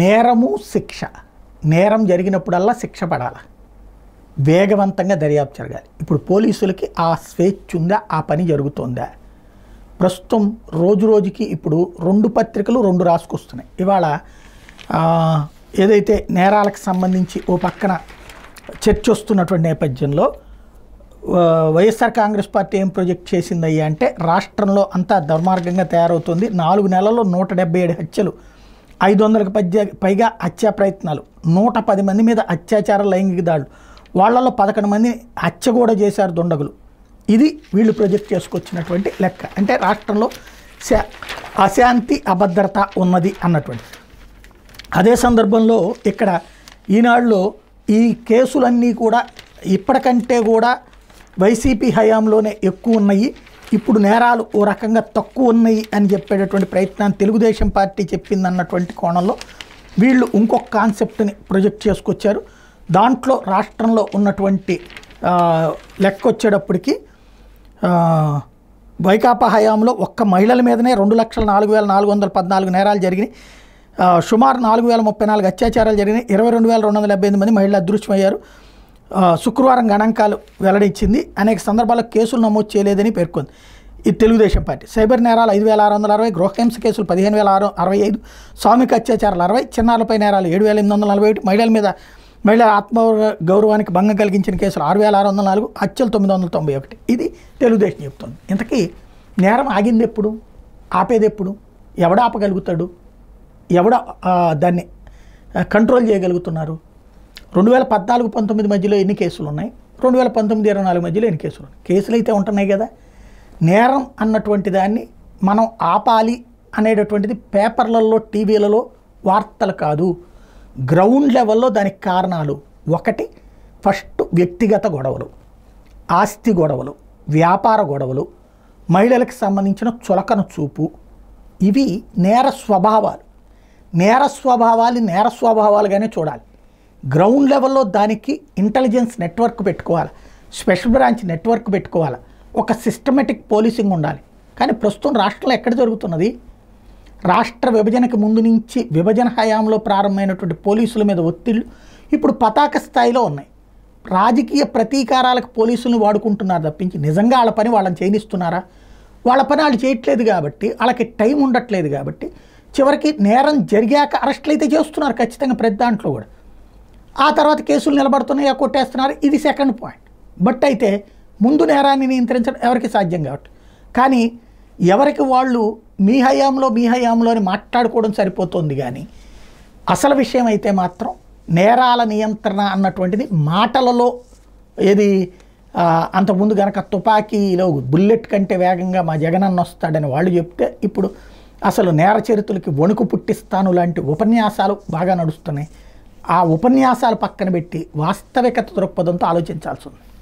నేరము శిక్ష నేరం జరిగినప్పుడల్లా శిక్ష పడాలి వేగవంతంగా దర్యాప్తు జరగాలి ఇప్పుడు పోలీసులకి ఆ స్వేచ్ఛ ఉందా ఆ పని జరుగుతుందా ప్రస్తుతం రోజు రోజుకి ఇప్పుడు రెండు పత్రికలు రెండు రాసుకొస్తున్నాయి ఇవాళ ఏదైతే నేరాలకు సంబంధించి ఓ పక్కన చర్చ వస్తున్నటువంటి నేపథ్యంలో వైఎస్ఆర్ కాంగ్రెస్ పార్టీ ఏం ప్రొజెక్ట్ చేసిందయ్యా అంటే రాష్ట్రంలో అంతా దుర్మార్గంగా తయారవుతుంది నాలుగు నెలల్లో నూట హత్యలు ఐదు వందలకు పద్య పైగా హత్యా ప్రయత్నాలు నూట పది మంది మీద అత్యాచార లైంగిక దాడులు వాళ్లలో పదకొండు మంది హత్య కూడా చేశారు దుండగులు ఇది వీళ్ళు ప్రొజెక్ట్ చేసుకొచ్చినటువంటి లెక్క అంటే రాష్ట్రంలో అశాంతి అభద్రత ఉన్నది అన్నటువంటి అదే సందర్భంలో ఇక్కడ ఈనాడులో ఈ కేసులన్నీ కూడా ఇప్పటికంటే కూడా వైసీపీ హయాంలోనే ఎక్కువ ఉన్నాయి ఇప్పుడు నేరాలు ఓ రకంగా తక్కువ ఉన్నాయి అని చెప్పేటటువంటి ప్రయత్నాన్ని తెలుగుదేశం పార్టీ చెప్పిందన్నటువంటి కోణంలో వీళ్ళు ఇంకొక కాన్సెప్ట్ని ప్రొజెక్ట్ చేసుకొచ్చారు దాంట్లో రాష్ట్రంలో ఉన్నటువంటి లెక్క వచ్చేటప్పటికి వైకాపా హయాంలో ఒక్క మహిళల మీదనే రెండు లక్షల నాలుగు వేల నాలుగు వందల పద్నాలుగు నేరాలు జరిగినాయి సుమారు నాలుగు వేల ముప్పై నాలుగు అత్యాచారాలు జరిగినాయి ఇరవై రెండు వేల రెండు వందల డెబ్బై ఎనిమిది మంది మహిళలు అదృశ్యమయ్యారు శుక్రవారం గణాంకాలు వెల్లడించింది అనేక సందర్భాల్లో కేసులు నమోదు చేయలేదని పేర్కొంది ఇది తెలుగుదేశం పార్టీ సైబర్ నేరాలు ఐదు వేల ఆరు వందల అరవై గృహహింస కేసులు పదిహేను వేల ఆరు అరవై ఐదు సామిక అత్యాచారాలు అరవై చిన్నారులపై నేరాలు ఏడు వేల ఎనిమిది వందల నలభై ఒకటి మహిళల మీద మహిళల ఆత్మ గౌరవానికి భంగం కలిగించిన కేసులు ఆరు వేల ఆరు వందల నాలుగు హత్యలు తొమ్మిది వందల తొంభై ఒకటి ఇది తెలుగుదేశం చెప్తుంది ఇంతకీ నేరం ఆగింది ఎప్పుడు ఆపేది ఎప్పుడు ఎవడ ఆపగలుగుతాడు ఎవడ దాన్ని కంట్రోల్ చేయగలుగుతున్నారు రెండు వేల పద్నాలుగు పంతొమ్మిది మధ్యలో ఎన్ని కేసులు ఉన్నాయి రెండు వేల పంతొమ్మిది ఇరవై నాలుగు మధ్యలో ఎన్ని కేసులు ఉన్నాయి కేసులు అయితే ఉంటున్నాయి కదా నేరం అన్నటువంటి దాన్ని మనం ఆపాలి అనేటటువంటిది పేపర్లలో టీవీలలో వార్తలు కాదు గ్రౌండ్ లెవెల్లో దానికి కారణాలు ఒకటి ఫస్ట్ వ్యక్తిగత గొడవలు ఆస్తి గొడవలు వ్యాపార గొడవలు మహిళలకు సంబంధించిన చులకన చూపు ఇవి నేర స్వభావాలు నేర స్వభావాలు నేర స్వభావాలుగానే చూడాలి గ్రౌండ్ లెవెల్లో దానికి ఇంటెలిజెన్స్ నెట్వర్క్ పెట్టుకోవాలి స్పెషల్ బ్రాంచ్ నెట్వర్క్ పెట్టుకోవాలి ఒక సిస్టమేటిక్ పోలీసింగ్ ఉండాలి కానీ ప్రస్తుతం రాష్ట్రంలో ఎక్కడ జరుగుతున్నది రాష్ట్ర విభజనకు ముందు నుంచి విభజన హయాంలో ప్రారంభమైనటువంటి పోలీసుల మీద ఒత్తిళ్ళు ఇప్పుడు పతాక స్థాయిలో ఉన్నాయి రాజకీయ ప్రతీకారాలకు పోలీసులను వాడుకుంటున్నారు తప్పించి నిజంగా వాళ్ళ పని వాళ్ళని చేయనిస్తున్నారా వాళ్ళ పని వాళ్ళు చేయట్లేదు కాబట్టి వాళ్ళకి టైం ఉండట్లేదు కాబట్టి చివరికి నేరం జరిగాక అరెస్ట్లు అయితే చేస్తున్నారు ఖచ్చితంగా ప్రతి దాంట్లో కూడా ఆ తర్వాత కేసులు నిలబడుతున్నాయా కొట్టేస్తున్నారు ఇది సెకండ్ పాయింట్ బట్ అయితే ముందు నేరాన్ని నియంత్రించడం ఎవరికి సాధ్యం కాబట్టి కానీ ఎవరికి వాళ్ళు మీ హయాంలో మీ హయాంలో అని మాట్లాడుకోవడం సరిపోతుంది కానీ అసలు విషయం అయితే మాత్రం నేరాల నియంత్రణ అన్నటువంటిది మాటలలో ఏది అంతకుముందు కనుక తుపాకీలో బుల్లెట్ కంటే వేగంగా మా జగనన్న వస్తాడని వాళ్ళు చెప్తే ఇప్పుడు అసలు నేర చరిత్రలకి వణుకు పుట్టిస్తాను లాంటి ఉపన్యాసాలు బాగా నడుస్తున్నాయి ఆ ఉపన్యాసాలు పక్కన పెట్టి వాస్తవికత దృక్పథంతో ఆలోచించాల్సి ఉంది